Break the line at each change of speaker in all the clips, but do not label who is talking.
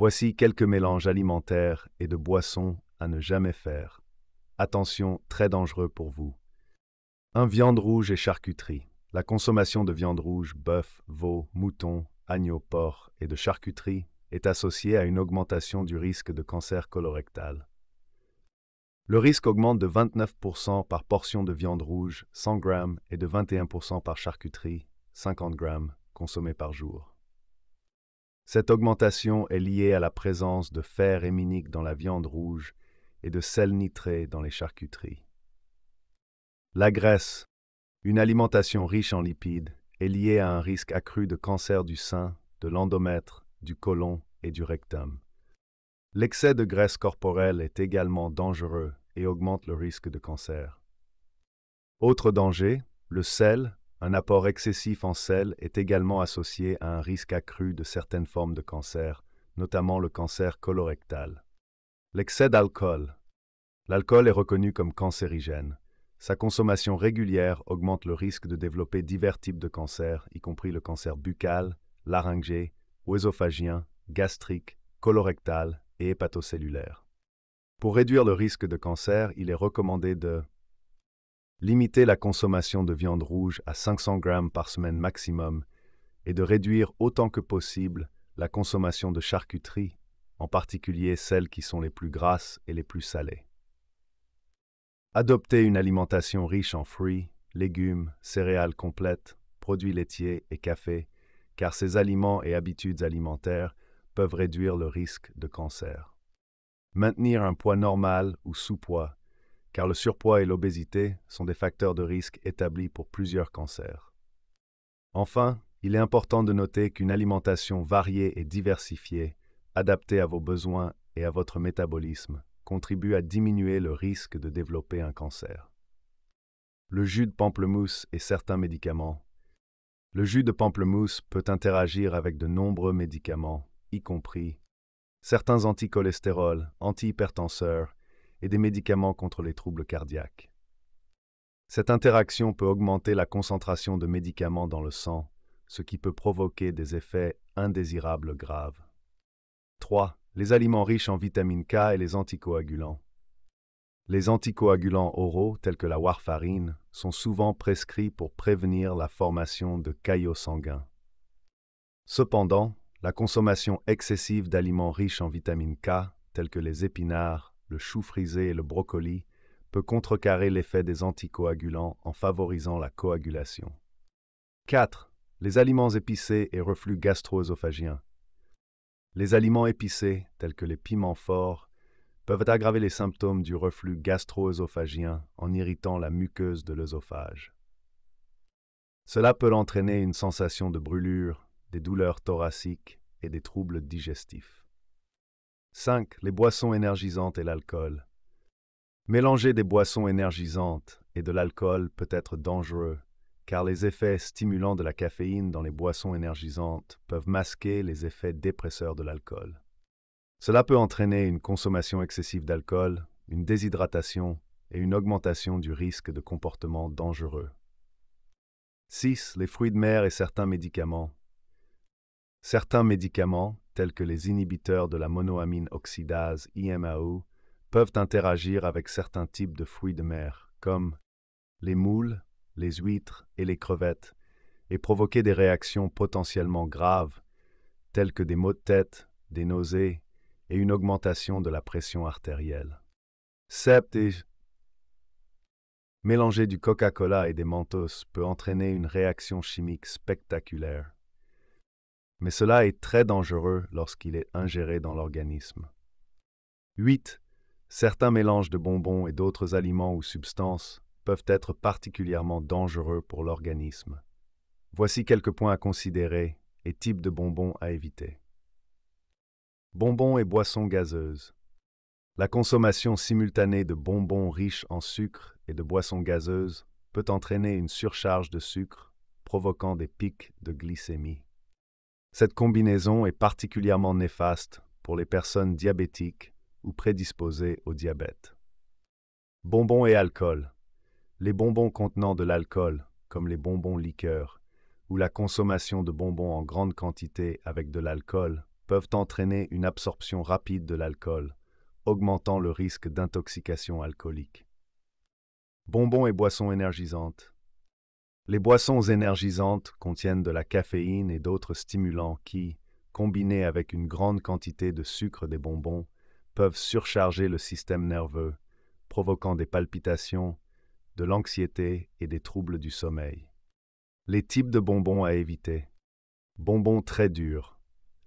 Voici quelques mélanges alimentaires et de boissons à ne jamais faire. Attention, très dangereux pour vous. 1. Viande rouge et charcuterie. La consommation de viande rouge, bœuf, veau, mouton, agneau, porc et de charcuterie est associée à une augmentation du risque de cancer colorectal. Le risque augmente de 29% par portion de viande rouge, 100 g, et de 21% par charcuterie, 50 g, consommée par jour. Cette augmentation est liée à la présence de fer héminique dans la viande rouge et de sel nitré dans les charcuteries. La graisse, une alimentation riche en lipides, est liée à un risque accru de cancer du sein, de l'endomètre, du côlon et du rectum. L'excès de graisse corporelle est également dangereux et augmente le risque de cancer. Autre danger, le sel, un apport excessif en sel est également associé à un risque accru de certaines formes de cancer, notamment le cancer colorectal. L'excès d'alcool. L'alcool est reconnu comme cancérigène. Sa consommation régulière augmente le risque de développer divers types de cancers, y compris le cancer buccal, laryngé, oesophagien, gastrique, colorectal et hépatocellulaire. Pour réduire le risque de cancer, il est recommandé de limiter la consommation de viande rouge à 500 grammes par semaine maximum et de réduire autant que possible la consommation de charcuterie, en particulier celles qui sont les plus grasses et les plus salées. Adopter une alimentation riche en fruits, légumes, céréales complètes, produits laitiers et café, car ces aliments et habitudes alimentaires peuvent réduire le risque de cancer. Maintenir un poids normal ou sous-poids car le surpoids et l'obésité sont des facteurs de risque établis pour plusieurs cancers. Enfin, il est important de noter qu'une alimentation variée et diversifiée, adaptée à vos besoins et à votre métabolisme, contribue à diminuer le risque de développer un cancer. Le jus de pamplemousse et certains médicaments. Le jus de pamplemousse peut interagir avec de nombreux médicaments, y compris certains anticholestérols, antihypertenseurs et des médicaments contre les troubles cardiaques. Cette interaction peut augmenter la concentration de médicaments dans le sang, ce qui peut provoquer des effets indésirables graves. 3. Les aliments riches en vitamine K et les anticoagulants. Les anticoagulants oraux, tels que la warfarine, sont souvent prescrits pour prévenir la formation de caillots sanguins. Cependant, la consommation excessive d'aliments riches en vitamine K, tels que les épinards, le chou frisé et le brocoli peut contrecarrer l'effet des anticoagulants en favorisant la coagulation. 4. Les aliments épicés et reflux gastro-œsophagiens. Les aliments épicés, tels que les piments forts, peuvent aggraver les symptômes du reflux gastro-œsophagien en irritant la muqueuse de l'œsophage. Cela peut entraîner une sensation de brûlure, des douleurs thoraciques et des troubles digestifs. 5. Les boissons énergisantes et l'alcool. Mélanger des boissons énergisantes et de l'alcool peut être dangereux, car les effets stimulants de la caféine dans les boissons énergisantes peuvent masquer les effets dépresseurs de l'alcool. Cela peut entraîner une consommation excessive d'alcool, une déshydratation et une augmentation du risque de comportements dangereux. 6. Les fruits de mer et certains médicaments. Certains médicaments, tels que les inhibiteurs de la monoamine oxydase IMAO, peuvent interagir avec certains types de fruits de mer, comme les moules, les huîtres et les crevettes, et provoquer des réactions potentiellement graves, telles que des maux de tête, des nausées et une augmentation de la pression artérielle. Sept et mélanger du Coca-Cola et des Mentos peut entraîner une réaction chimique spectaculaire mais cela est très dangereux lorsqu'il est ingéré dans l'organisme. 8. Certains mélanges de bonbons et d'autres aliments ou substances peuvent être particulièrement dangereux pour l'organisme. Voici quelques points à considérer et types de bonbons à éviter. Bonbons et boissons gazeuses. La consommation simultanée de bonbons riches en sucre et de boissons gazeuses peut entraîner une surcharge de sucre, provoquant des pics de glycémie. Cette combinaison est particulièrement néfaste pour les personnes diabétiques ou prédisposées au diabète. Bonbons et alcool. Les bonbons contenant de l'alcool, comme les bonbons liqueurs, ou la consommation de bonbons en grande quantité avec de l'alcool, peuvent entraîner une absorption rapide de l'alcool, augmentant le risque d'intoxication alcoolique. Bonbons et boissons énergisantes. Les boissons énergisantes contiennent de la caféine et d'autres stimulants qui, combinés avec une grande quantité de sucre des bonbons, peuvent surcharger le système nerveux, provoquant des palpitations, de l'anxiété et des troubles du sommeil. Les types de bonbons à éviter. Bonbons très durs.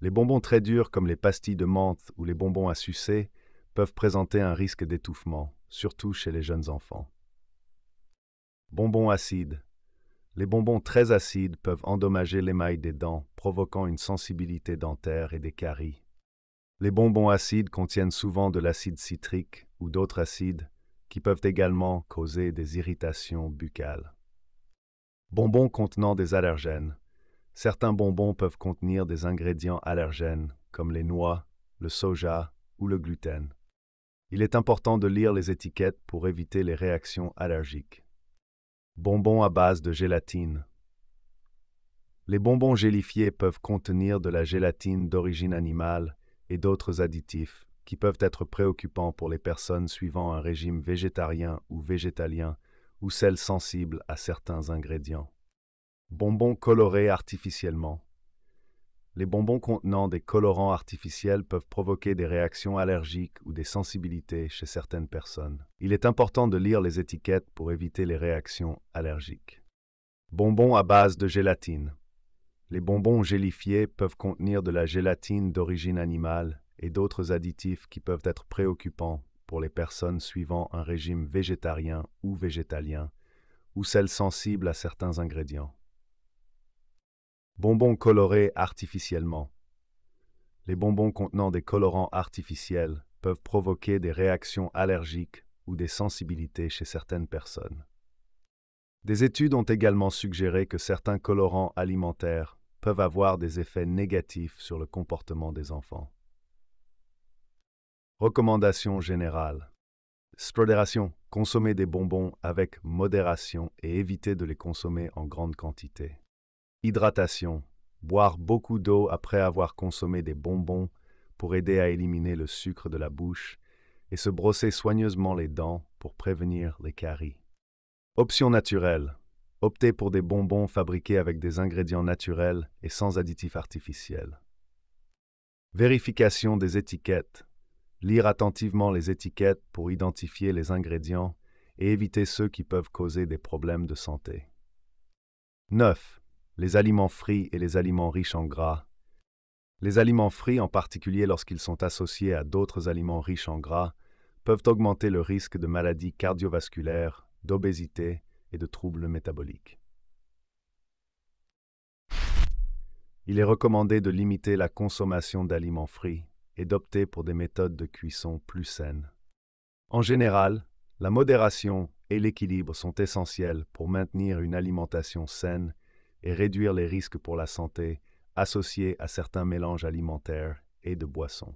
Les bonbons très durs comme les pastilles de menthe ou les bonbons à sucer peuvent présenter un risque d'étouffement, surtout chez les jeunes enfants. Bonbons acides. Les bonbons très acides peuvent endommager l'émail des dents, provoquant une sensibilité dentaire et des caries. Les bonbons acides contiennent souvent de l'acide citrique ou d'autres acides qui peuvent également causer des irritations buccales. Bonbons contenant des allergènes. Certains bonbons peuvent contenir des ingrédients allergènes comme les noix, le soja ou le gluten. Il est important de lire les étiquettes pour éviter les réactions allergiques. Bonbons à base de gélatine. Les bonbons gélifiés peuvent contenir de la gélatine d'origine animale et d'autres additifs qui peuvent être préoccupants pour les personnes suivant un régime végétarien ou végétalien ou celles sensibles à certains ingrédients. Bonbons colorés artificiellement les bonbons contenant des colorants artificiels peuvent provoquer des réactions allergiques ou des sensibilités chez certaines personnes. Il est important de lire les étiquettes pour éviter les réactions allergiques. Bonbons à base de gélatine. Les bonbons gélifiés peuvent contenir de la gélatine d'origine animale et d'autres additifs qui peuvent être préoccupants pour les personnes suivant un régime végétarien ou végétalien, ou celles sensibles à certains ingrédients. Bonbons colorés artificiellement. Les bonbons contenant des colorants artificiels peuvent provoquer des réactions allergiques ou des sensibilités chez certaines personnes. Des études ont également suggéré que certains colorants alimentaires peuvent avoir des effets négatifs sur le comportement des enfants. Recommandations générales. Sprodération. Consommer des bonbons avec modération et éviter de les consommer en grande quantité. Hydratation. Boire beaucoup d'eau après avoir consommé des bonbons pour aider à éliminer le sucre de la bouche et se brosser soigneusement les dents pour prévenir les caries. Option naturelle. Opter pour des bonbons fabriqués avec des ingrédients naturels et sans additifs artificiels. Vérification des étiquettes. Lire attentivement les étiquettes pour identifier les ingrédients et éviter ceux qui peuvent causer des problèmes de santé. 9 les aliments frits et les aliments riches en gras. Les aliments frits, en particulier lorsqu'ils sont associés à d'autres aliments riches en gras, peuvent augmenter le risque de maladies cardiovasculaires, d'obésité et de troubles métaboliques. Il est recommandé de limiter la consommation d'aliments frits et d'opter pour des méthodes de cuisson plus saines. En général, la modération et l'équilibre sont essentiels pour maintenir une alimentation saine et réduire les risques pour la santé associés à certains mélanges alimentaires et de boissons.